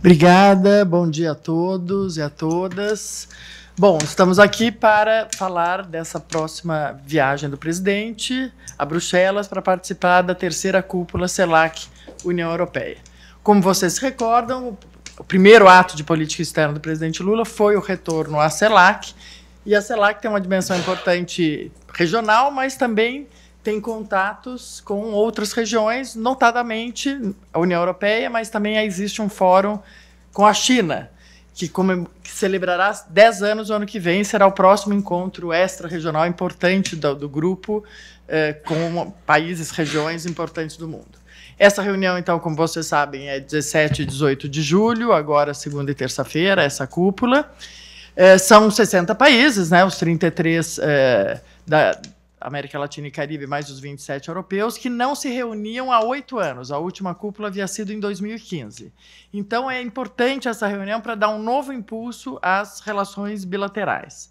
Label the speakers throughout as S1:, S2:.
S1: Obrigada, bom dia a todos e a todas. Bom, estamos aqui para falar dessa próxima viagem do presidente a Bruxelas para participar da terceira cúpula CELAC União Europeia. Como vocês se recordam, o primeiro ato de política externa do presidente Lula foi o retorno à CELAC, e a CELAC tem uma dimensão importante regional, mas também tem contatos com outras regiões, notadamente a União Europeia, mas também existe um fórum com a China, que, que celebrará 10 anos no ano que vem, será o próximo encontro extra-regional importante do, do grupo, eh, com países, regiões importantes do mundo. Essa reunião, então, como vocês sabem, é 17 e 18 de julho, agora segunda e terça-feira, essa cúpula. Eh, são 60 países, né, os 33 eh, da América Latina e Caribe, mais os 27 europeus, que não se reuniam há oito anos. A última cúpula havia sido em 2015. Então é importante essa reunião para dar um novo impulso às relações bilaterais.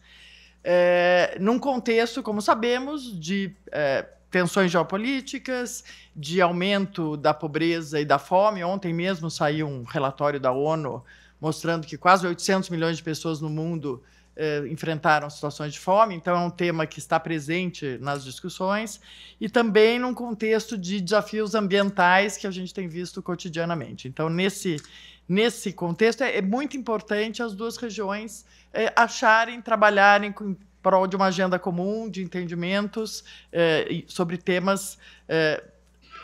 S1: É, num contexto, como sabemos, de é, tensões geopolíticas, de aumento da pobreza e da fome. Ontem mesmo saiu um relatório da ONU mostrando que quase 800 milhões de pessoas no mundo eh, enfrentaram situações de fome, então é um tema que está presente nas discussões, e também num contexto de desafios ambientais que a gente tem visto cotidianamente. Então, nesse, nesse contexto, é, é muito importante as duas regiões eh, acharem, trabalharem com, prol de uma agenda comum de entendimentos eh, sobre temas eh,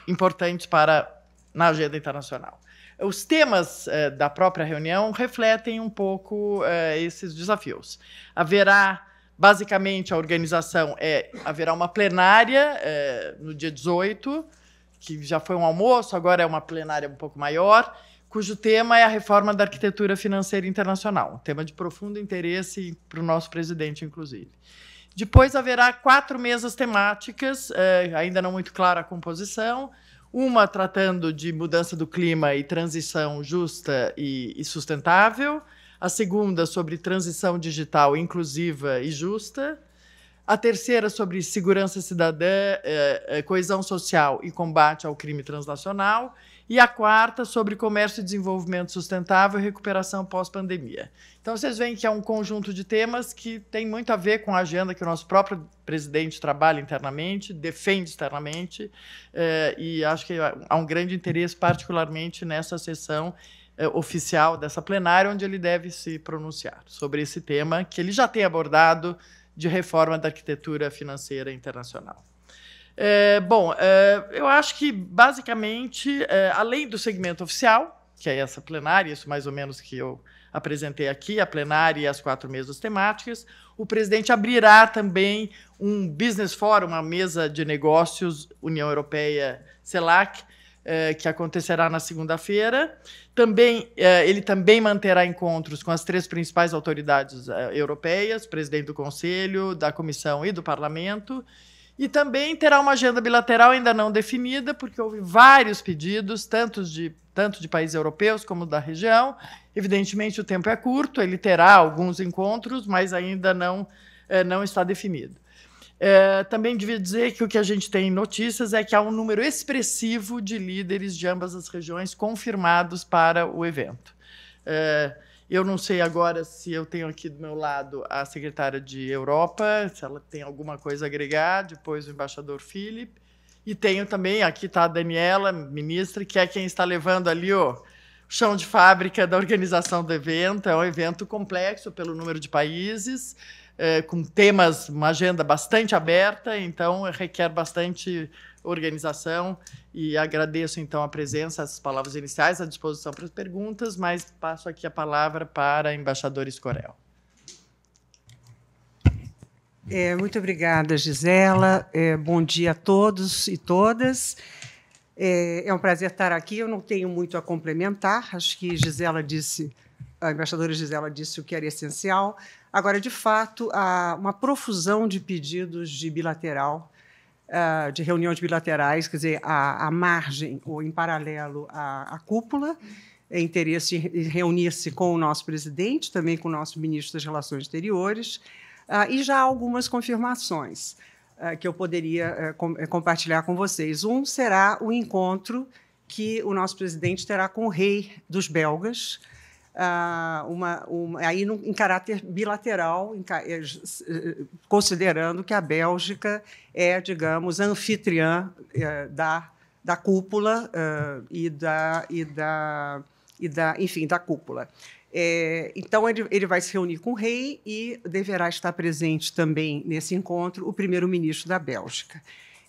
S1: importantes para na agenda internacional os temas eh, da própria reunião refletem um pouco eh, esses desafios. Haverá, basicamente, a organização é haverá uma plenária eh, no dia 18, que já foi um almoço, agora é uma plenária um pouco maior, cujo tema é a reforma da arquitetura financeira internacional, um tema de profundo interesse para o nosso presidente, inclusive. Depois haverá quatro mesas temáticas, eh, ainda não muito clara a composição, uma tratando de mudança do clima e transição justa e, e sustentável, a segunda sobre transição digital inclusiva e justa, a terceira sobre segurança cidadã, é, é, coesão social e combate ao crime transnacional. E a quarta sobre comércio e desenvolvimento sustentável e recuperação pós-pandemia. Então, vocês veem que é um conjunto de temas que tem muito a ver com a agenda que o nosso próprio presidente trabalha internamente, defende externamente, é, e acho que há um grande interesse, particularmente nessa sessão oficial dessa plenária, onde ele deve se pronunciar sobre esse tema que ele já tem abordado de reforma da arquitetura financeira internacional. É, bom, é, eu acho que basicamente, é, além do segmento oficial, que é essa plenária, isso mais ou menos que eu apresentei aqui, a plenária e as quatro mesas temáticas, o presidente abrirá também um business forum, uma mesa de negócios União Europeia CELAC, é, que acontecerá na segunda-feira. Também é, ele também manterá encontros com as três principais autoridades é, europeias, presidente do Conselho, da Comissão e do Parlamento. E também terá uma agenda bilateral ainda não definida, porque houve vários pedidos, tanto de, tanto de países europeus como da região. Evidentemente, o tempo é curto, ele terá alguns encontros, mas ainda não, é, não está definido. É, também devia dizer que o que a gente tem em notícias é que há um número expressivo de líderes de ambas as regiões confirmados para o evento. É, eu não sei agora se eu tenho aqui do meu lado a secretária de Europa, se ela tem alguma coisa a agregar, depois o embaixador Philip. E tenho também, aqui está a Daniela, ministra, que é quem está levando ali o chão de fábrica da organização do evento. É um evento complexo pelo número de países é, com temas, uma agenda bastante aberta, então requer bastante organização e agradeço então a presença, as palavras iniciais à disposição para as perguntas, mas passo aqui a palavra para a embaixadora Escorel.
S2: É, muito obrigada, Gisela. É, bom dia a todos e todas. É, é um prazer estar aqui. Eu não tenho muito a complementar. Acho que Gisela disse, a embaixadora Gisela disse o que era essencial. Agora, de fato, há uma profusão de pedidos de bilateral, ah, de reuniões bilaterais, quer dizer, à, margem ou em paralelo à, cúpula, é interesse em reunir-se com o nosso presidente, também com o nosso ministro das Relações Exteriores, ah, e já há algumas confirmações ah, que eu poderia eh, eh, compartilhar com vocês. Um será o encontro que o nosso presidente terá com o rei dos belgas, ah, uma, uma, aí no, em caráter bilateral, em, eh, eh, considerando que a Bélgica é, digamos, anfitriã eh, da, da cúpula eh, e, da, e, da, e da, enfim, da cúpula. É, então, ele, ele, vai se reunir com o rei e deverá estar presente também nesse encontro o primeiro-ministro da Bélgica.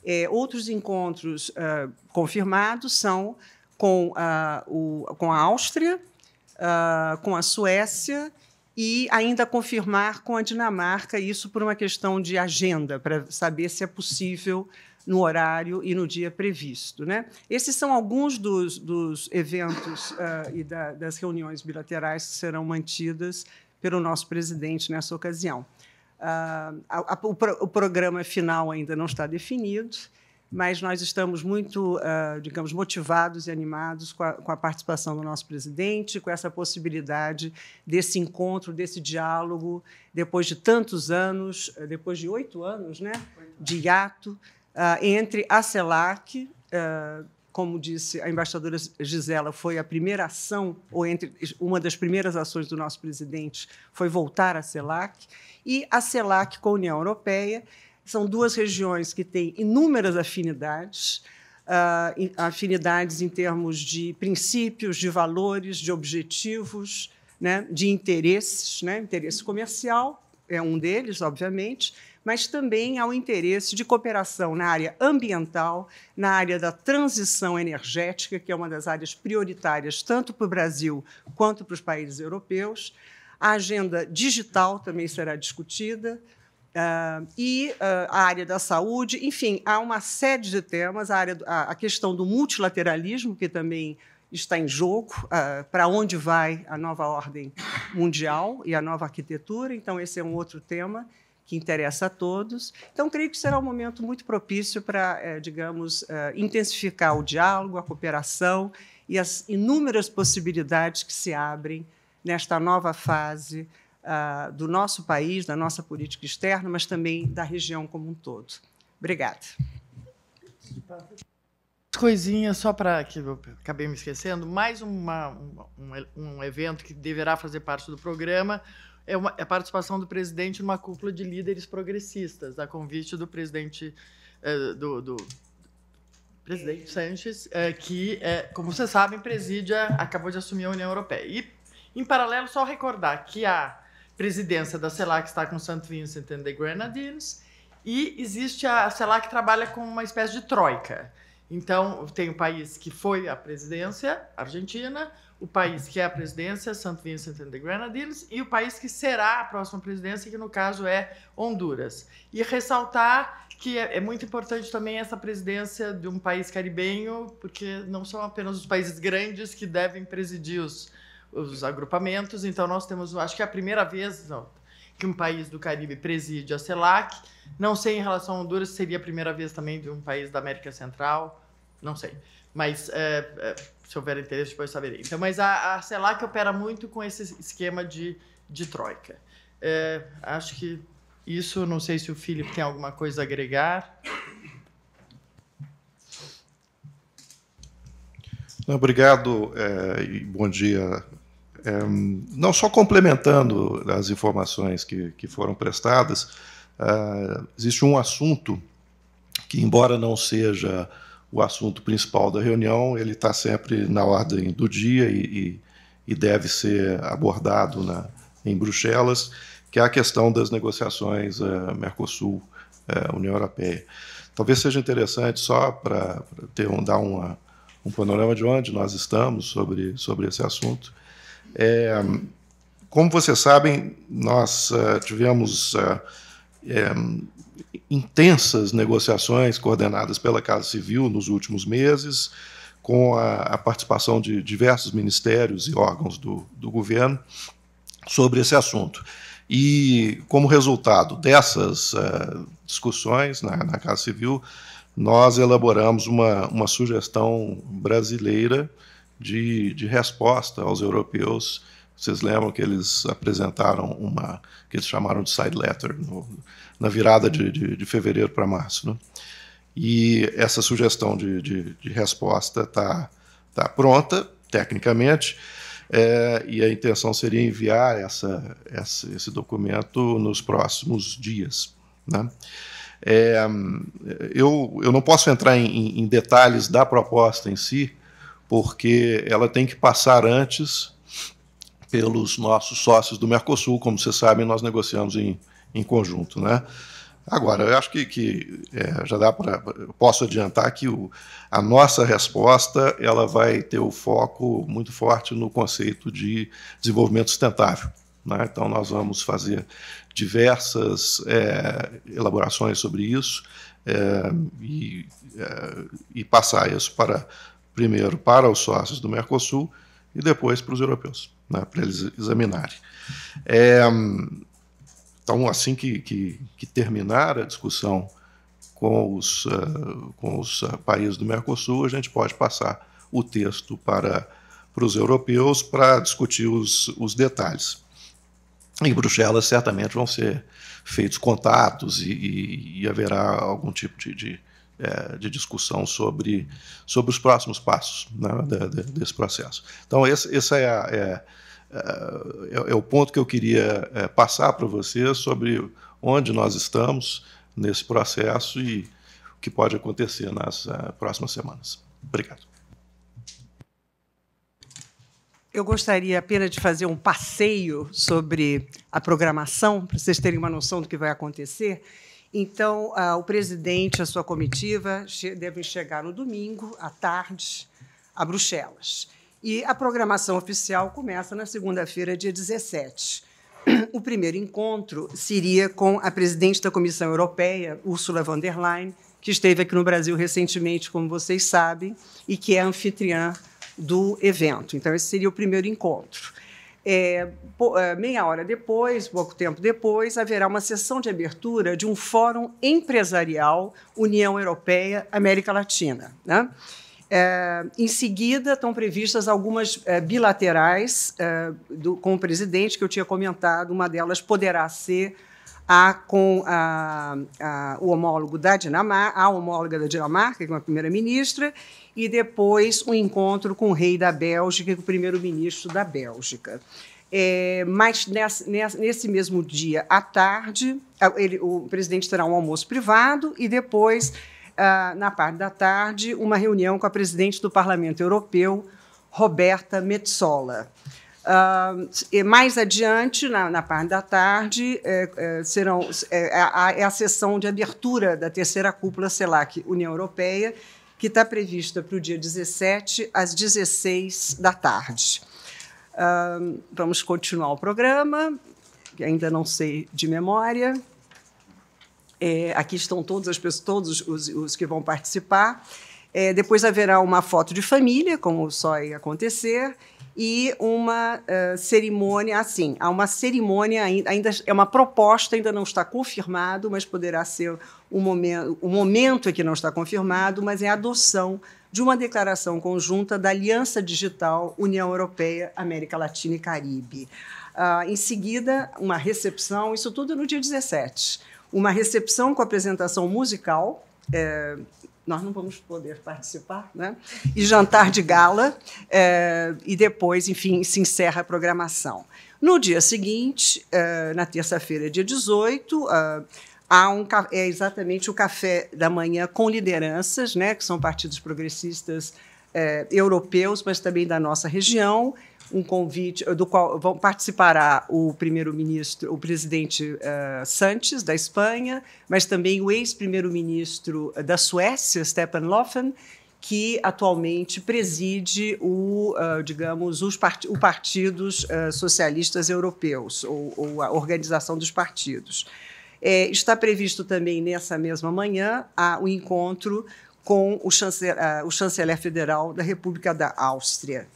S2: É, outros encontros ah, confirmados são com a, o, com a Áustria, uh, com a Suécia e ainda confirmar com a Dinamarca, isso por uma questão de agenda, para saber se é possível no horário e no dia previsto. Né? Esses são alguns dos, dos eventos uh, e da, das reuniões bilaterais que serão mantidas pelo nosso presidente nessa ocasião. Uh, a, a, o, pro, o programa final ainda não está definido mas nós estamos muito, uh, digamos, motivados e animados com a, com a, participação do nosso presidente, com essa possibilidade desse encontro, desse diálogo, depois de tantos anos, eh, depois de oito anos, né, de hiato, uh, entre a CELAC, uh, como disse a embaixadora Gisela, foi a primeira ação, ou entre uma das primeiras ações do nosso presidente, foi voltar à CELAC, e a CELAC com a União Europeia, são duas regiões que têm inúmeras afinidades, uh, afinidades em termos de princípios, de valores, de objetivos, né, de interesses, né, interesse comercial é um deles, obviamente, mas também ao interesse de cooperação na área ambiental, na área da transição energética, que é uma das áreas prioritárias tanto para o Brasil quanto para os países europeus. A agenda digital também será discutida, Uh, e uh, a área da saúde, enfim, há uma série de temas, a, área, a, a questão do multilateralismo, que também está em jogo, uh, para onde vai a nova ordem mundial e a nova arquitetura, então esse é um outro tema que interessa a todos. Então, creio que será um momento muito propício para, eh, digamos, eh, intensificar o diálogo, a cooperação e as inúmeras possibilidades que se abrem nesta nova fase ah, do nosso país, da nossa política externa, mas também da região como um todo. Obrigada.
S1: Coisinha só para que eu acabei me esquecendo, mais uma, um, um evento que deverá fazer parte do programa é, uma, é a participação do presidente numa cúpula de líderes progressistas, a convite do presidente eh, do, do, presidente Sanches, eh, que, eh, como vocês sabem, presídia acabou de assumir a União Europeia. E, em paralelo, só recordar que a presidência da CELAC está com St. Vincent and the Grenadines, e existe a, CELAC que trabalha com uma espécie de troika. Então, tem o país que foi a presidência, Argentina, o país que é a presidência, St. Vincent and the Grenadines, e o país que será a próxima presidência, que no caso é Honduras. E ressaltar que é, é muito importante também essa presidência de um país caribenho, porque não são apenas os países grandes que devem presidir os, os agrupamentos. Então, nós temos, acho que é a primeira vez não, que um país do Caribe preside a CELAC. Não sei em relação a Honduras, seria a primeira vez também de um país da América Central, não sei. Mas, é, é, se houver interesse, depois saberei. Então, mas a, a CELAC opera muito com esse esquema de, de troika. É, acho que isso, não sei se o Felipe tem alguma coisa a agregar.
S3: Obrigado é, e bom dia é, não só complementando as informações que, que foram prestadas, ah, existe um assunto que, embora não seja o assunto principal da reunião, ele está sempre na ordem do dia e, e, e deve ser abordado na, em Bruxelas, que é a questão das negociações ah, Mercosul-União ah, Europeia. Talvez seja interessante só para um, dar uma, um panorama de onde nós estamos sobre, sobre esse assunto. É, como vocês sabem, nós uh, tivemos uh, é, intensas negociações coordenadas pela Casa Civil nos últimos meses, com a, a participação de diversos ministérios e órgãos do, do governo sobre esse assunto. E, como resultado dessas uh, discussões na, na, Casa Civil, nós elaboramos uma, uma sugestão brasileira de, de resposta aos europeus. Vocês lembram que eles apresentaram uma que eles chamaram de side letter no, na virada de, de, de fevereiro para março, né? E essa sugestão de, de, de resposta está tá pronta, tecnicamente, é, e a intenção seria enviar essa, essa, esse documento nos próximos dias. Né? É, eu, eu não posso entrar em, em detalhes da proposta em si, porque ela tem que passar antes pelos nossos sócios do Mercosul, como vocês sabem, nós negociamos em, em conjunto. Né? Agora, eu acho que, que é, já dá para. Posso adiantar que o, a nossa resposta ela vai ter o foco muito forte no conceito de desenvolvimento sustentável. Né? Então, nós vamos fazer diversas é, elaborações sobre isso é, e, é, e passar isso para primeiro para os sócios do Mercosul e depois para os europeus, né, para eles examinarem. É, então, assim que, que, que, terminar a discussão com os, uh, com os uh, países do Mercosul, a gente pode passar o texto para, para os europeus para discutir os, os detalhes. Em Bruxelas, certamente, vão ser feitos contatos e, e, e haverá algum tipo de, de, é, de discussão sobre, sobre os próximos passos né, de, de, desse processo. Então, esse, esse é, a, é, é, é o ponto que eu queria é, passar para vocês sobre onde nós estamos nesse processo e o que pode acontecer nas uh, próximas semanas. Obrigado.
S2: Eu gostaria apenas de fazer um passeio sobre a programação, para vocês terem uma noção do que vai acontecer. Então, ah, o presidente e a sua comitiva devem chegar no domingo, à tarde, a Bruxelas. E a programação oficial começa na segunda-feira, dia 17. O primeiro encontro seria com a presidente da Comissão Europeia, Ursula von der Leyen, que esteve aqui no Brasil recentemente, como vocês sabem, e que é anfitriã do evento. Então, esse seria o primeiro encontro. É, é, meia hora depois, pouco tempo depois, haverá uma sessão de abertura de um fórum empresarial União Europeia América Latina. Né? É, em seguida, estão previstas algumas é, bilaterais é, do, com o presidente que eu tinha comentado. Uma delas poderá ser há com a, a, o homólogo da Dinamarca, a homóloga da Dinamarca, que é a primeira-ministra, e depois um encontro com o rei da Bélgica e com o primeiro-ministro da Bélgica. É, mas nessa, nesse mesmo dia, à tarde, ele, o presidente terá um almoço privado e depois, ah, na parte da tarde, uma reunião com a presidente do Parlamento Europeu, Roberta Metsola. Uh, e mais adiante, na, na, parte da tarde, é, é, serão, é, é, a, é a sessão de abertura da terceira cúpula CELAC União Europeia, que está prevista para o dia 17, às 16 da tarde. Uh, vamos continuar o programa, que ainda não sei de memória. É, aqui estão todos as pessoas, todos os, os que vão participar. É, depois haverá uma foto de família, como só ia acontecer, e uma uh, cerimônia, assim, há uma cerimônia ainda, é uma proposta, ainda não está confirmado, mas poderá ser o momento, o momento é que não está confirmado, mas é a adoção de uma declaração conjunta da Aliança Digital União Europeia, América Latina e Caribe. Uh, em seguida, uma recepção, isso tudo no dia 17, uma recepção com apresentação musical, é, nós não vamos poder participar, né? e jantar de gala, é, e depois, enfim, se encerra a programação. No dia seguinte, é, na terça-feira, dia 18, é, há um, é exatamente o café da manhã com lideranças, né, que são partidos progressistas é, europeus, mas também da nossa região, um convite do qual vão participará o primeiro-ministro, o presidente uh, eh, Sanches da Espanha, mas também o ex-primeiro-ministro eh, da Suécia, Stefan Löfven, que atualmente preside o, uh, digamos, os part o partidos uh, socialistas europeus ou, ou, a organização dos partidos. É, está previsto também nessa mesma manhã o um encontro com o chanceler, o chanceler federal da República da Áustria.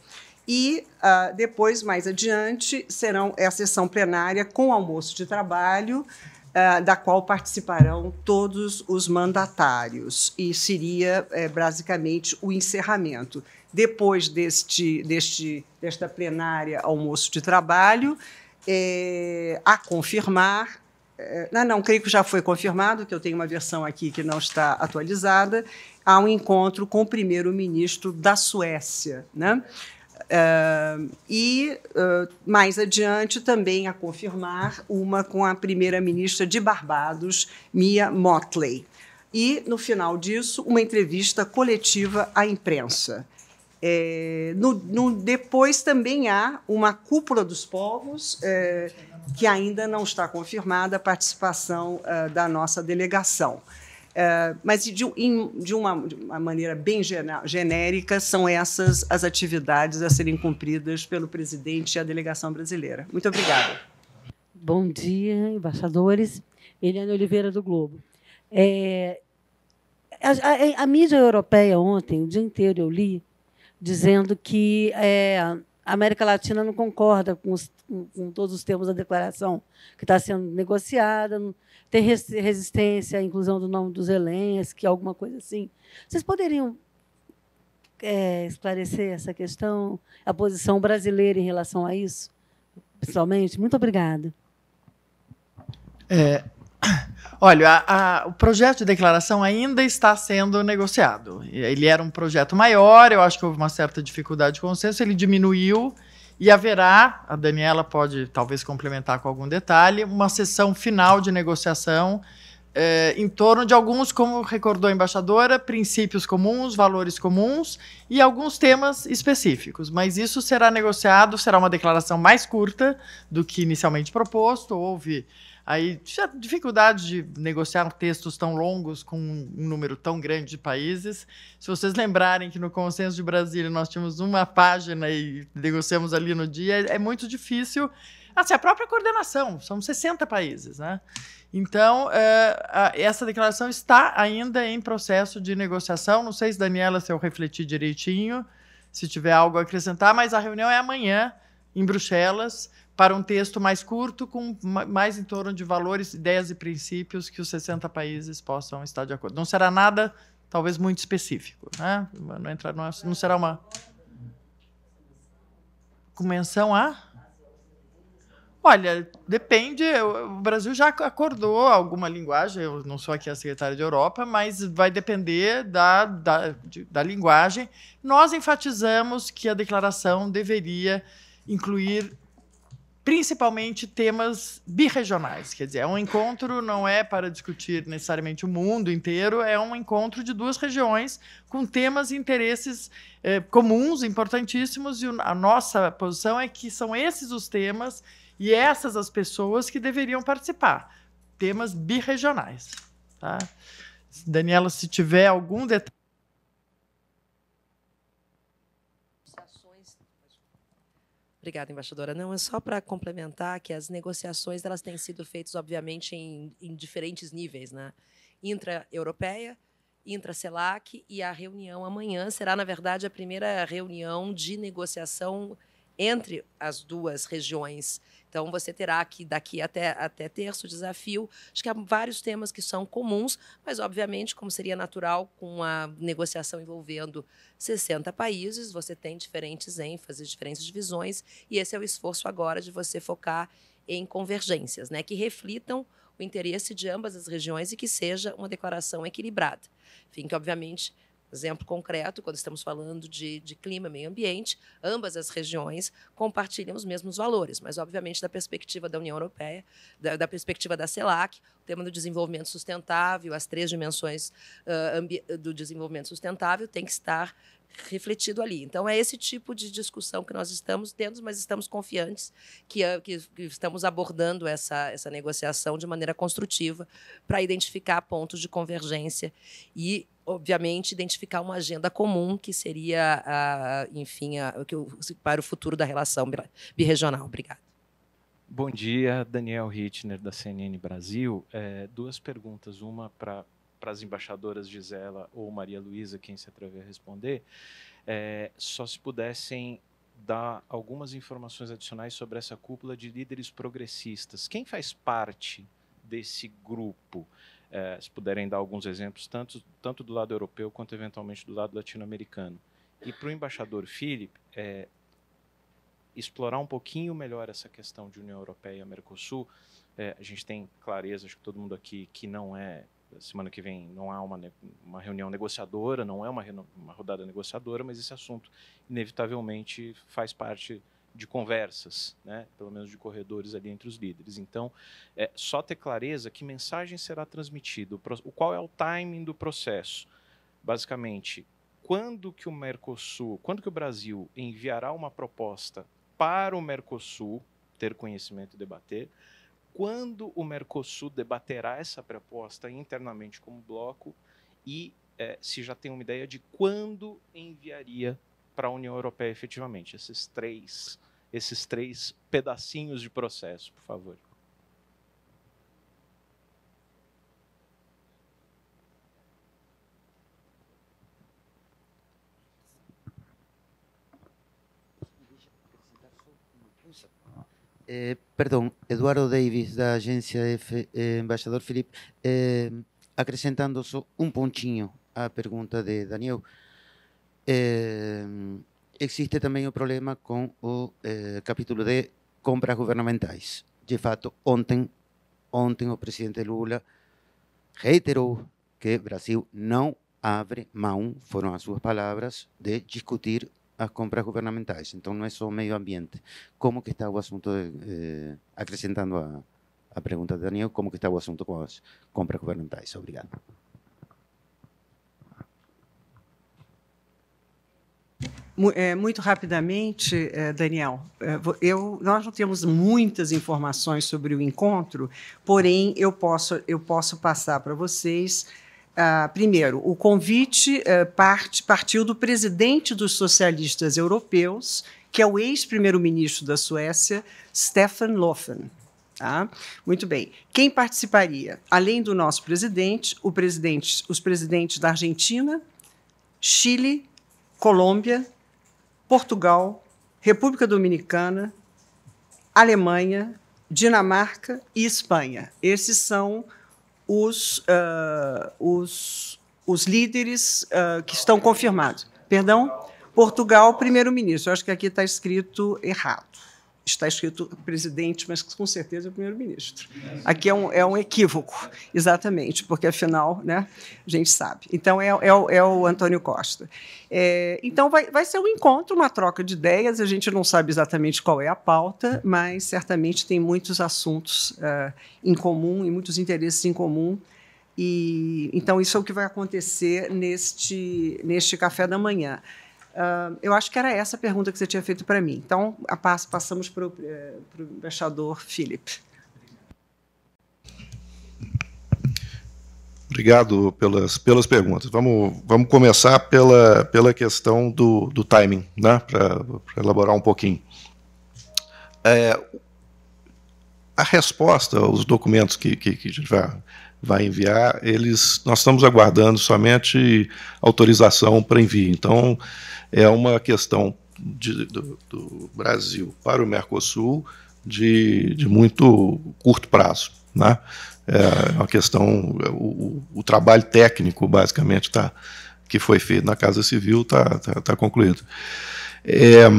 S2: E uh, depois, mais adiante, serão é a sessão plenária com almoço de trabalho, uh, da qual participarão todos os mandatários. E seria é, basicamente o encerramento. Depois deste, deste, desta plenária almoço de trabalho, é, a confirmar não, eh, ah, não, creio que já foi confirmado, que eu tenho uma versão aqui que não está atualizada, há um encontro com o primeiro-ministro da Suécia, né? Uh, e uh, mais adiante também a confirmar uma com a primeira-ministra de Barbados, Mia Motley. E, no final disso, uma entrevista coletiva à imprensa. É, no, no, depois também há uma cúpula dos povos, é, que ainda não está confirmada a participação uh, da nossa delegação. É, mas de, de, uma, de, uma, maneira bem genérica, são essas as atividades a serem cumpridas pelo presidente e a delegação brasileira. Muito obrigada. Bom dia, embaixadores. Eliane Oliveira, do Globo. É, a, a, a, mídia europeia ontem, o dia inteiro eu li, dizendo que é, a América Latina não concorda com, os, com todos os termos da declaração que está sendo
S4: negociada, tem resistência à inclusão do nome dos que alguma coisa assim. Vocês poderiam é, esclarecer essa questão, a posição brasileira em relação a isso, principalmente? Muito obrigada.
S1: É, Olha, a, a, o projeto de declaração ainda está sendo negociado. Ele era um projeto maior, eu acho que houve uma certa dificuldade de consenso, ele diminuiu e haverá, a Daniela pode talvez complementar com algum detalhe, uma sessão final de negociação é, em torno de alguns, como recordou a embaixadora, princípios comuns, valores comuns e alguns temas específicos. Mas isso será negociado, será uma declaração mais curta do que inicialmente proposto. Houve Aí tinha dificuldade de negociar textos tão longos com um número tão grande de países. Se vocês lembrarem que no Consenso de Brasília nós tínhamos uma página e negociamos ali no dia, é, é muito difícil. Assim, a própria coordenação, são 60 países, né? Então, é, essa declaração está ainda em processo de negociação. Não sei se, Daniela, se eu refleti direitinho, se tiver algo a acrescentar, mas a reunião é amanhã em Bruxelas para um texto mais curto, com mais em torno de valores, ideias e princípios que os 60 países possam estar de acordo. Não será nada, talvez, muito específico. Né? Não, entrar, não, é, não será uma. Com menção a. Olha, depende. O Brasil já acordou alguma linguagem. Eu não sou aqui a secretária de Europa, mas vai depender da, da, da linguagem. Nós enfatizamos que a declaração deveria incluir principalmente temas birregionais, quer dizer, é um encontro não é para discutir necessariamente o mundo inteiro, é um encontro de duas regiões com temas e interesses eh, comuns, importantíssimos, e a nossa posição é que são esses os temas e essas as pessoas que deveriam participar, temas birregionais. Tá? Daniela, se tiver algum detalhe
S4: Obrigada, embaixadora. Não, é só para complementar que as negociações elas têm sido feitas, obviamente, em, em diferentes níveis, né? Intra-europeia, intra-CELAC e a reunião amanhã será, na verdade, a primeira reunião de negociação entre as duas regiões então, você terá que, daqui até, até terço, desafio. Acho que há vários temas que são comuns, mas, obviamente, como seria natural, com a negociação envolvendo 60 países, você tem diferentes ênfases, diferentes divisões, e esse é o esforço agora de você focar em convergências, né, que reflitam o interesse de ambas as regiões e que seja uma declaração equilibrada. Enfim, que, obviamente, Exemplo concreto, quando estamos falando de, de clima e meio ambiente, ambas as regiões compartilham os mesmos valores, mas, obviamente, da perspectiva da União Europeia, da, da perspectiva da CELAC, o tema do desenvolvimento sustentável, as três dimensões uh, do desenvolvimento sustentável tem que estar refletido ali. Então, é esse tipo de discussão que nós estamos tendo, mas estamos confiantes que, ah, que, que estamos abordando essa, essa negociação de maneira construtiva para identificar pontos de convergência e obviamente, identificar uma agenda comum que seria, a, enfim, a, que, para o futuro da relação birregional. Obrigada.
S5: Bom dia, Daniel Hitner, da CNN Brasil. É, duas perguntas, uma para
S4: as embaixadoras Gisela
S5: ou Maria Luísa, quem se atrever a responder. É, só se pudessem dar algumas informações adicionais sobre essa cúpula de líderes progressistas. Quem faz parte desse grupo? é, se puderem dar alguns exemplos, tanto, tanto do lado europeu quanto eventualmente do lado latino-americano. E para o embaixador Philip, é, explorar um pouquinho melhor essa questão de União Europeia e Mercosul. É, a gente tem clareza, acho que todo mundo aqui, que não é, semana que vem, não há uma, uma reunião negociadora, não é uma, uma rodada negociadora, mas esse assunto inevitavelmente faz parte de conversas, né? pelo menos de corredores ali entre os líderes. Então, é só ter clareza que mensagem será transmitida, o qual é o timing do processo. Basicamente, quando que o Mercosul, quando que o Brasil enviará uma proposta para o Mercosul ter conhecimento e debater, quando o Mercosul debaterá essa proposta internamente como bloco e é, se já tem uma ideia de quando enviaria para a União Europeia efetivamente? Esses três, esses três pedacinhos de processo, por favor.
S4: Eh, Eduardo Davis
S1: da agência F, eh, Embaixador Felipe, eh, acrescentando só um pontinho à pergunta de Daniel. Em, existe también un problema con oh, el eh, capítulo de compras gubernamentales. De fato, ontem, ontem o oh, presidente Lula reiterou que Brasil no abre mão, fueron as suas palavras, de discutir las compras governamentais. Entonces, não é só o meio ambiente. Como que está o asunto? de, eh, acrescentando a, preguntas pergunta de Daniel, como que está o assunto com as compras gubernamentales? Obrigado.
S2: É, muito rapidamente, é, Daniel, é, eu, nós não temos muitas informações sobre o encontro, porém eu posso, eu posso passar para vocês. Ah, primeiro, o convite parte, partiu do presidente dos socialistas europeus, que é o ex-primeiro-ministro da Suécia, Stefan Löfven. Tá? Muito bem. Quem participaria? Além do nosso presidente, presidente os presidentes da Argentina, Chile, Colômbia, Portugal, República Dominicana, Alemanha, Dinamarca e Espanha. Esses são os, uh, os, os líderes uh, que estão confirmados. Perdão? Portugal, primeiro-ministro. Acho que aqui está escrito errado está escrito presidente, mas com certeza é primeiro-ministro. Aqui é um, é um equívoco, exatamente, porque afinal né, a gente sabe. Então é, é, o, é o Antônio Costa. É, então vai, vai ser um encontro, uma troca de ideias, a gente não sabe exatamente qual é a pauta, mas certamente tem muitos assuntos uh, em comum e muitos interesses em comum. E, então, isso é o que vai acontecer neste, neste café da manhã. Uh, eu acho que era essa a pergunta que você tinha feito para mim. Então, a passo, passamos para o eh, embaixador Felipe.
S3: Obrigado pelas, pelas perguntas. Vamos, vamos começar pela, pela questão do, do timing, né? para elaborar um pouquinho. É, a resposta, os documentos que, que, que a gente vai, vai enviar, eles, nós estamos aguardando somente autorização para envio. Então, é uma questão de, do, do, Brasil para o Mercosul de, de muito curto prazo. Né? É uma questão, o, o trabalho técnico, basicamente, tá, que foi feito na Casa Civil está tá, tá concluído. É,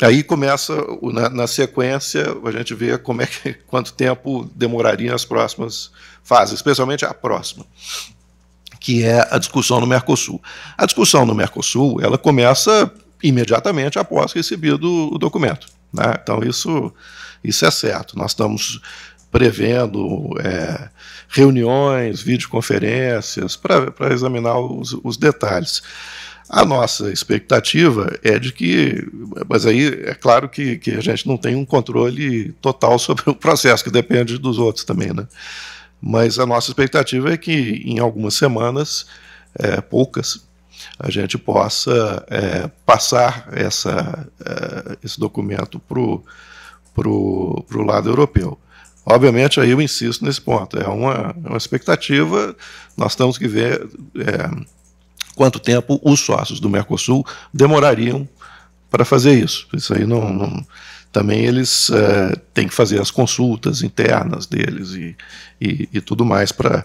S3: Aí começa, na, na, sequência, a gente vê como é que, quanto tempo demoraria as próximas fases, especialmente a próxima, que é a discussão no Mercosul. A discussão no Mercosul, ela começa imediatamente após recebido o documento. Né? Então, isso, isso é certo. Nós estamos prevendo é, reuniões, videoconferências, para examinar os, os detalhes. A nossa expectativa é de que, mas aí é claro que, que a gente não tem um controle total sobre o processo, que depende dos outros também, né? Mas a nossa expectativa é que em algumas semanas, é, poucas, a gente possa é, passar essa, é, esse documento para o pro, pro lado europeu. Obviamente, aí eu insisto nesse ponto, é uma, é uma expectativa, nós temos que ver é, quanto tempo os sócios do Mercosul demorariam para fazer isso. Isso aí não, não também eles é, têm que fazer as consultas internas deles e, e, e tudo mais para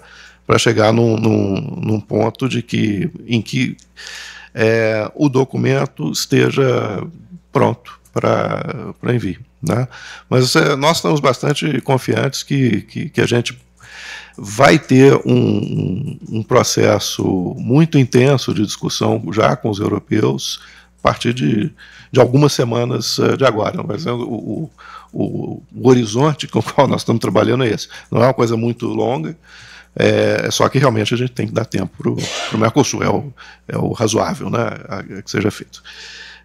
S3: chegar num, num, num, ponto de que em que é, o documento esteja pronto para envio. Né? Mas é, nós estamos bastante confiantes que, que, que a gente vai ter um, um processo muito intenso de discussão já com os europeus a partir de, de algumas semanas eh, de agora. Mas, né, o, o, o horizonte com o qual nós estamos trabalhando é esse. Não é uma coisa muito longa, eh, é, só que realmente a gente tem que dar tempo para o Mercosul, é o, é o razoável né, que seja feito.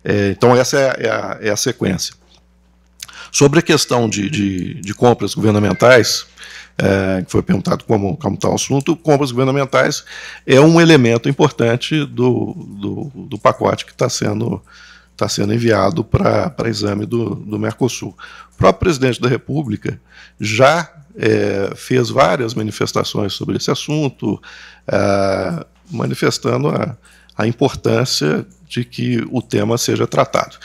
S3: É, então, essa é, é a, é a, sequência. Sobre a questão de, de, de compras governamentais, é, que foi perguntado como, como está o assunto, compras governamentais é um elemento importante do, do, do pacote que está sendo, tá sendo enviado para exame do, do Mercosul. O próprio presidente da República já é, fez várias manifestações sobre esse assunto, é, manifestando a a importância de que o tema seja tratado.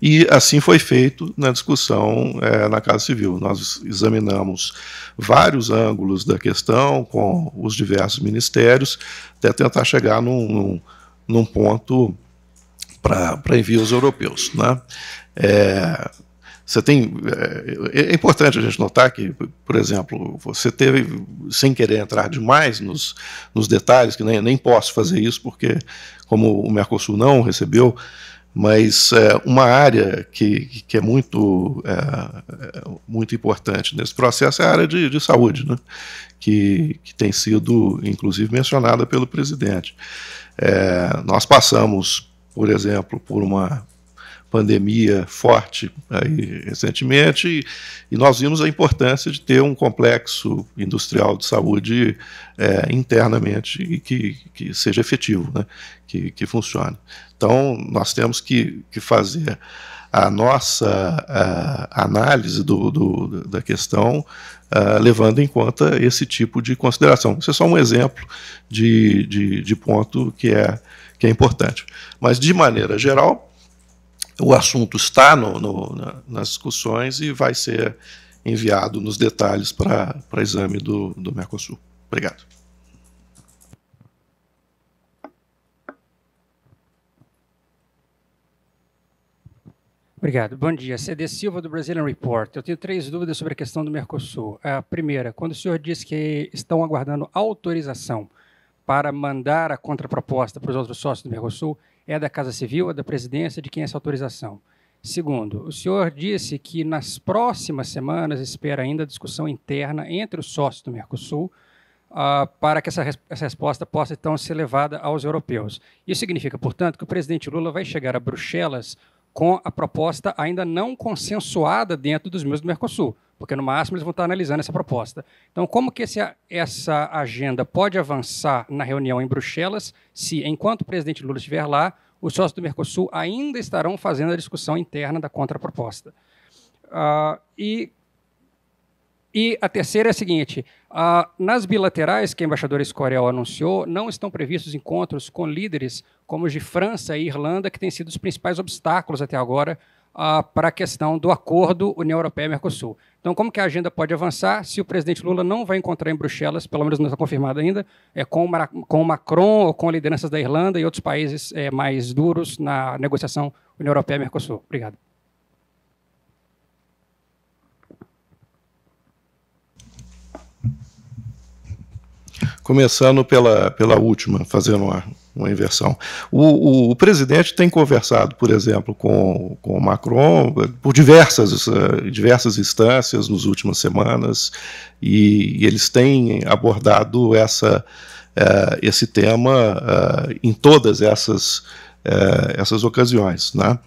S3: E assim foi feito na discussão é, na Casa Civil. Nós examinamos vários ângulos da questão com os diversos ministérios, até tentar chegar num, num, num ponto para envios europeus. Né? É, você tem. É, é, importante a gente notar que, por exemplo, você teve, sem querer entrar demais nos, nos detalhes, que nem, nem posso fazer isso, porque, como o Mercosul não recebeu, mas é, uma área que, que é muito, é, é muito importante nesse processo é a área de, de saúde, né? que, que tem sido, inclusive, mencionada pelo presidente. É, nós passamos, por exemplo, por uma pandemia forte aí recentemente, e, e, nós vimos a importância de ter um complexo industrial de saúde é, internamente e que, que seja efetivo, né, que, que funcione. Então, nós temos que, que fazer a nossa a análise do, do, da questão, uh, levando em conta esse tipo de consideração. Isso é só um exemplo de, de, de ponto que é, que é importante. Mas, de maneira geral, o assunto está no, no, nas discussões e vai ser enviado nos detalhes para exame do, do Mercosul. Obrigado.
S6: Obrigado. Bom dia. CD Silva, do Brazilian Report. Eu tenho três dúvidas sobre a questão do Mercosul. A primeira, quando o senhor diz que estão aguardando autorização para mandar a contraproposta para os outros sócios do Mercosul, é da Casa Civil, é da Presidência, de quem é essa autorização? Segundo, o senhor disse que nas próximas semanas espera ainda discussão interna entre os sócios do Mercosul uh, para que essa, res essa resposta possa então ser levada aos europeus. Isso significa, portanto, que o presidente Lula vai chegar a Bruxelas com a proposta ainda não consensuada dentro dos meus do Mercosul, porque no máximo eles vão estar analisando essa proposta. Então, como que esse, essa agenda pode avançar na reunião em Bruxelas se, enquanto o presidente Lula estiver lá, os sócios do Mercosul ainda estarão fazendo a discussão interna da contraproposta? Uh, e e a terceira é a seguinte: nas bilaterais que a embaixadora Escorial anunciou, não estão previstos encontros com líderes como os de França e Irlanda, que têm sido os principais obstáculos até agora para a questão do acordo União Europeia-Mercosul. Então, como que a agenda pode avançar se o presidente Lula não vai encontrar em Bruxelas, pelo menos não está confirmado ainda, é, com, com Macron ou com lideranças da Irlanda e outros países é, mais duros na negociação União Europeia-Mercosul? Obrigado.
S3: começando pela, pela última, fazendo uma, uma inversão. O, o, o, presidente tem conversado, por exemplo, com, com o Macron por diversas, eh, diversas instâncias nas últimas semanas, e, e eles têm abordado essa, uh, esse tema uh, em todas essas, uh, essas ocasiões. Né?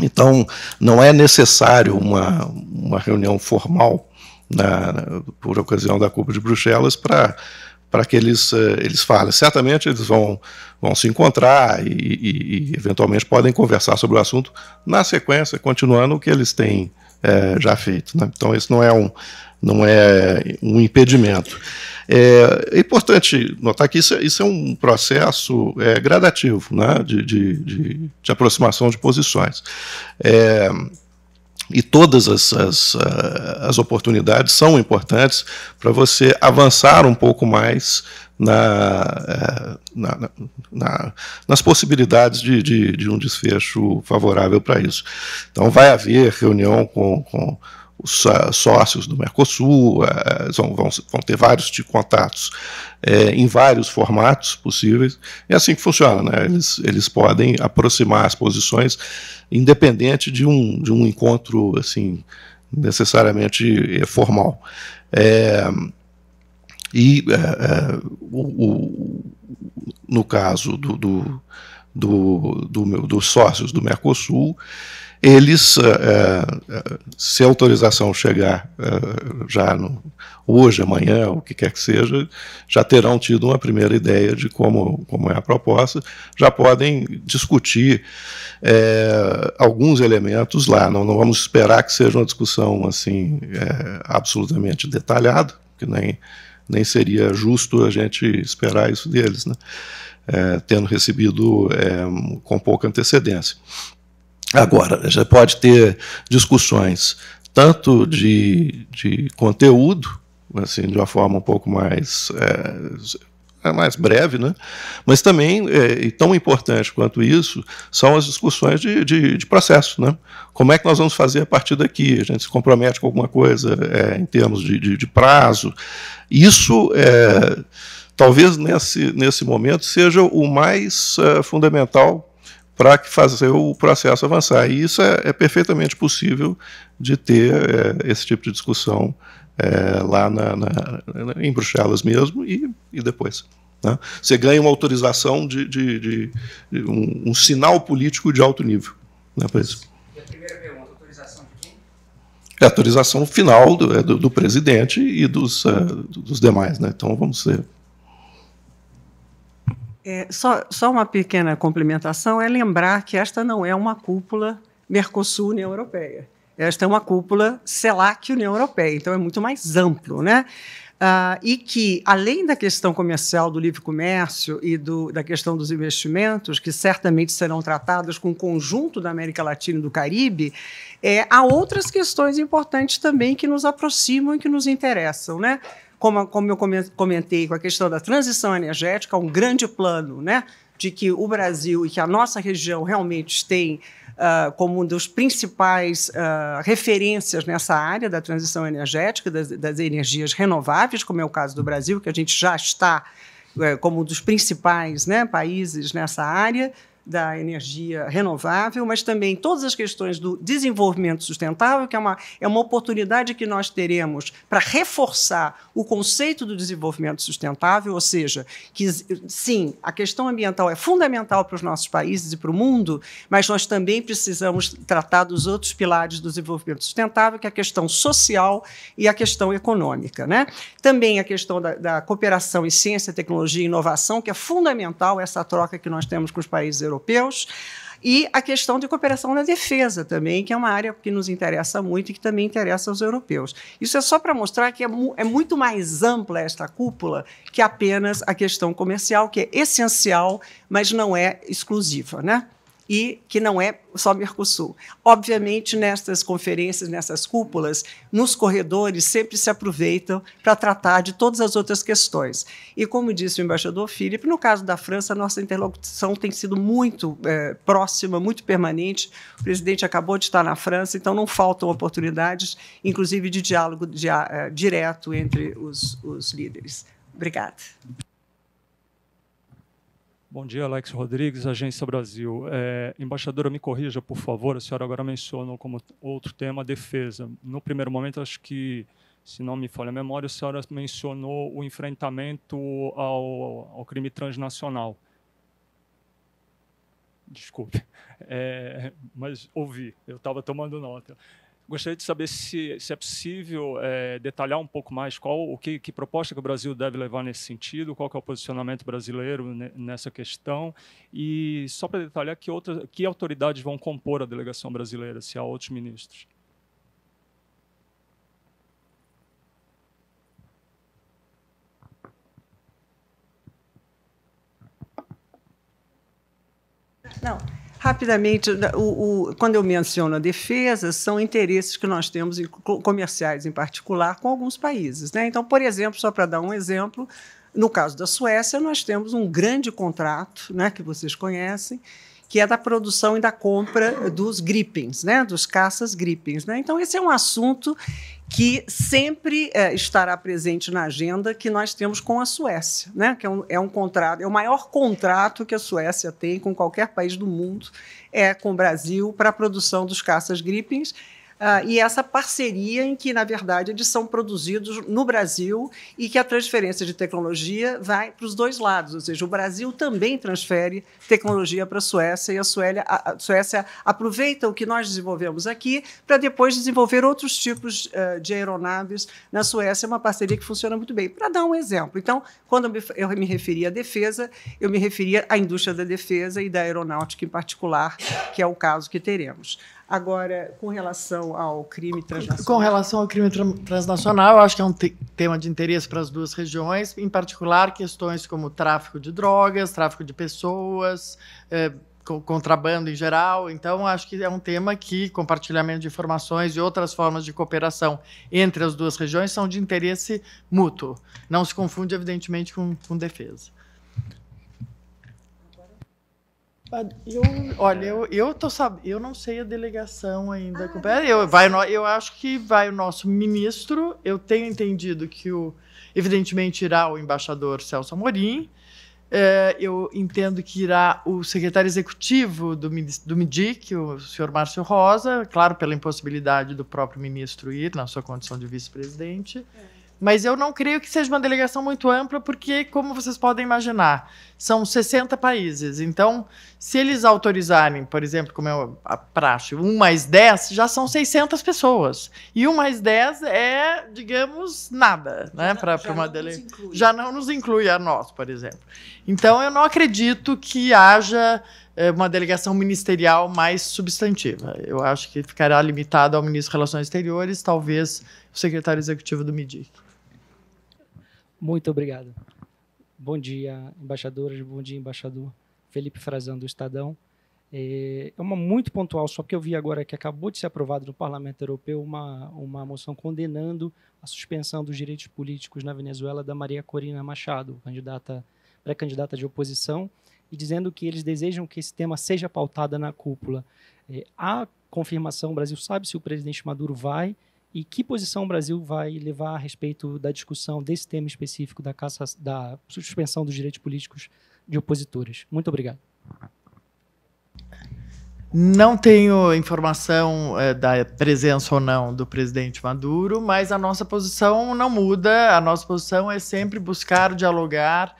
S3: Então, não é necessário uma, uma reunião formal. Na, né, por ocasião da Copa de Bruxelas, para para que eles, eh, eles falem. Certamente eles vão, vão se encontrar e, e, e, eventualmente podem conversar sobre o assunto na sequência, continuando o que eles têm é, já feito. Né? Então, isso não é um, não é um impedimento. É, é importante notar que isso, isso é um processo é, gradativo né? de, de, de, de, aproximação de posições. É, e todas as, as, ah, as oportunidades são importantes para você avançar um pouco mais eh, na, na, na, nas possibilidades de, de, de, um desfecho favorável para isso. Então, vai haver reunião com, com os sócios do Mercosul, é, vão, vão ter vários de contatos é, em vários formatos possíveis. É assim que funciona, né? eles, eles podem aproximar as posições, independente de um, de um encontro assim necessariamente é, formal. É, e é, é, o, o, no caso do, do, do, do dos sócios do Mercosul, eles, eh, eh, se a autorização chegar eh, já no, hoje, amanhã, o que quer que seja, já terão tido uma primeira ideia de como, como é a proposta, já podem discutir é, alguns elementos lá. Não, não, vamos esperar que seja uma discussão assim é, absolutamente detalhada, que nem, nem seria justo a gente esperar isso deles, né? é, tendo recebido com pouca antecedência. Agora, já pode ter discussões tanto de, de conteúdo, assim, de uma forma um pouco mais, é, é, mais breve, né? mas também, é, e tão importante quanto isso, são as discussões de, de, de, processo. Né? Como é que nós vamos fazer a partir daqui? A gente se compromete com alguma coisa é, em termos de, de, de prazo. Isso é, talvez nesse, nesse momento seja o mais é, fundamental para fazer o processo avançar. E isso é, é perfeitamente possível de ter é, esse tipo de discussão é, lá na, na, em Bruxelas mesmo e, e depois. Né? Você ganha uma autorização de, de, de, de um, um, sinal político de alto nível. Né, E a primeira pergunta, autorização de quem? É a autorização final do, é, do, do presidente e dos, uh, dos demais. Né? Então, vamos ser
S2: é, só, só uma pequena complementação é lembrar que esta não é uma cúpula Mercosul-União Europeia. Esta é uma cúpula CELAC-União Europeia, então é muito mais amplo, né? Ah, e que, além da questão comercial do livre comércio e do, da questão dos investimentos, que certamente serão tratadas com o conjunto da América Latina e do Caribe, é, há outras questões importantes também que nos aproximam e que nos interessam. Né? como, como eu comentei com a questão da transição energética, um grande plano né, de que o Brasil e que a nossa região realmente tem uh, como um dos principais uh, referências nessa área da transição energética, das, das, energias renováveis, como é o caso do Brasil, que a gente já está eh, como um dos principais né, países nessa área, da energia renovável, mas também todas as questões do desenvolvimento sustentável, que é uma, é uma oportunidade que nós teremos para reforçar o conceito do desenvolvimento sustentável, ou seja, que sim, a questão ambiental é fundamental para os nossos países e para o mundo, mas nós também precisamos tratar dos outros pilares do desenvolvimento sustentável, que é a questão social e a questão econômica. Né? Também a questão da, da cooperação em ciência, tecnologia e inovação, que é fundamental essa troca que nós temos com os países europeus europeus. E a questão de cooperação na defesa também, que é uma área que nos interessa muito e que também interessa aos europeus. Isso é só para mostrar que é, mu é, muito mais ampla esta cúpula que apenas a questão comercial, que é essencial, mas não é exclusiva. Né? e que não é só Mercosul. Obviamente, nessas conferências, nessas cúpulas, nos corredores sempre se aproveitam para tratar de todas as outras questões. E como disse o embaixador Filipe, no caso da França, a nossa interlocução tem sido muito é, próxima, muito permanente. O presidente acabou de estar na França, então não faltam oportunidades, inclusive de diálogo de, uh, é, direto entre os, os líderes. Obrigada.
S6: Bom dia, Alex Rodrigues, Agência Brasil. É, embaixadora, me corrija, por favor, a senhora agora mencionou como outro tema a defesa. No primeiro momento, acho que, se não me falha a memória, a senhora mencionou o enfrentamento ao, ao crime transnacional. Desculpe, é, mas ouvi, eu estava tomando nota. Gostaria de saber se, se é possível é, detalhar um pouco mais qual o que, que, proposta que o Brasil deve levar nesse sentido, qual é o posicionamento brasileiro nessa questão e só para detalhar que outras que autoridades vão compor a delegação brasileira, se há outros ministros.
S2: Não. Rapidamente, o, o, quando eu menciono a defesa, são interesses que nós temos, em, comerciais em particular, com alguns países. Né? Então, por exemplo, só para dar um exemplo, no caso da Suécia, nós temos um grande contrato, né, que vocês conhecem, que é da produção e da compra dos gripens, né, dos caças gripens. Né? Então, esse é um assunto que sempre é, estará presente na agenda que nós temos com a Suécia, né? que é um, é um, contrato, é o maior contrato que a Suécia tem com qualquer país do mundo, é com o Brasil para a produção dos caças gripens Uh, e essa parceria em que, na verdade, eles são produzidos no Brasil e que a transferência de tecnologia vai para os dois lados, ou seja, o Brasil também transfere tecnologia para a Suécia e a Suécia, a, Suécia aproveita o que nós desenvolvemos aqui para depois desenvolver outros tipos uh, de aeronaves na Suécia, é uma parceria que funciona muito bem. Para dar um exemplo, então, quando eu me, eu me referia à defesa, eu me referia à indústria da defesa e da aeronáutica em particular, que é o caso que teremos. Agora, com relação ao
S1: crime transnacional. Com relação ao crime transnacional, eu acho que é um te tema de interesse para as duas regiões, em particular questões como tráfico de drogas, tráfico de pessoas, eh, contrabando em geral. Então, acho que é um tema que compartilhamento de informações e outras formas de cooperação entre as duas regiões são de interesse mútuo. Não se confunde, evidentemente, com, com defesa. Eu, olha, eu, eu tô sab... eu não sei a delegação ainda. Ah, eu, vai, eu acho que vai o nosso ministro. Eu tenho entendido que o, evidentemente irá o embaixador Celso Amorim. É, eu entendo que irá o secretário executivo do, do MIDIC, o senhor Márcio Rosa, claro, pela impossibilidade do próprio ministro ir na sua condição de vice-presidente. É. Mas eu não creio que seja uma delegação muito ampla, porque, como vocês podem imaginar, são 60 países. Então, se eles autorizarem, por exemplo, como é a praxe, um mais 10, já são 600 pessoas. E um mais 10 é, digamos, nada, né? Para uma delegação. Já não nos inclui a nós, por exemplo. Então, eu não acredito que haja eh, uma delegação ministerial mais substantiva. Eu acho que ficará limitada ao ministro de Relações Exteriores, talvez o
S5: secretário executivo do MIDIC. Muito obrigado. Bom dia, embaixadoras, bom dia, embaixador Felipe Frazão do Estadão. É, é uma muito pontual, só que eu vi agora que acabou de ser aprovado no Parlamento Europeu uma, uma moção condenando a suspensão dos direitos políticos na Venezuela da Maria Corina Machado, candidata pré-candidata de oposição, e dizendo que eles desejam que esse tema seja pautado na cúpula. É, a confirmação, o Brasil sabe se o presidente Maduro vai, e que posição o Brasil vai levar a respeito da discussão desse tema específico da, caça, da suspensão dos direitos políticos de opositores? Muito obrigado.
S1: Não tenho informação é, da presença ou não do presidente Maduro, mas a nossa posição não muda. A nossa posição é sempre buscar dialogar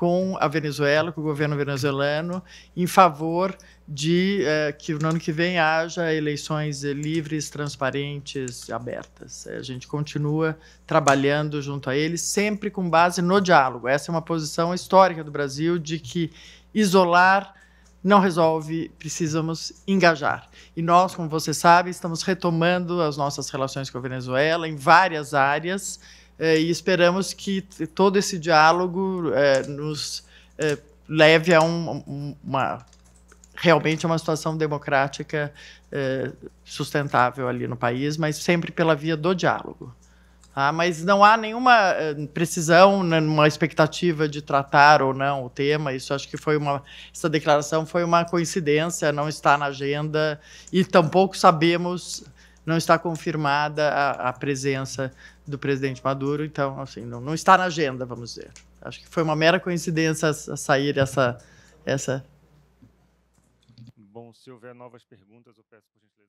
S1: com a Venezuela, com o governo venezuelano, em favor de eh, que no ano que vem haja eleições livres, transparentes, abertas. É, a gente continua trabalhando junto a eles, sempre com base no diálogo. Essa é uma posição histórica do Brasil de que isolar não resolve, precisamos engajar. E nós, como você sabe, estamos retomando as nossas relações com a Venezuela em várias áreas é, e esperamos que todo esse diálogo é, nos é, leve a um, uma realmente uma situação democrática é, sustentável ali no país, mas sempre pela via do diálogo. Ah, mas não há nenhuma é, precisão, nenhuma né, expectativa de tratar ou não o tema. Isso acho que foi uma. Essa declaração foi uma coincidência, não está na agenda e tampouco sabemos, não está confirmada a, a presença do presidente Maduro, então, assim, não, não está na agenda, vamos dizer. Acho que foi uma mera coincidência a, a sair essa, essa.
S5: Bom, se houver novas perguntas, eu peço por gente.